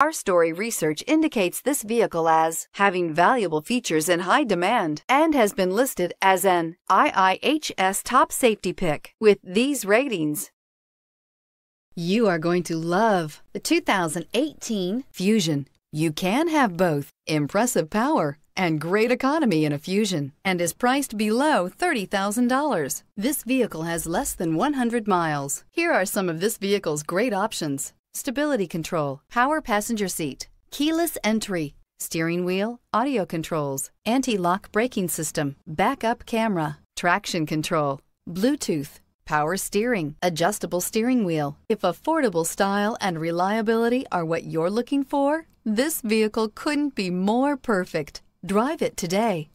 Our story research indicates this vehicle as having valuable features in high demand and has been listed as an IIHS top safety pick with these ratings. You are going to love the 2018 Fusion. You can have both impressive power and great economy in a Fusion and is priced below $30,000. This vehicle has less than 100 miles. Here are some of this vehicle's great options stability control, power passenger seat, keyless entry, steering wheel, audio controls, anti-lock braking system, backup camera, traction control, Bluetooth, power steering, adjustable steering wheel. If affordable style and reliability are what you're looking for, this vehicle couldn't be more perfect. Drive it today.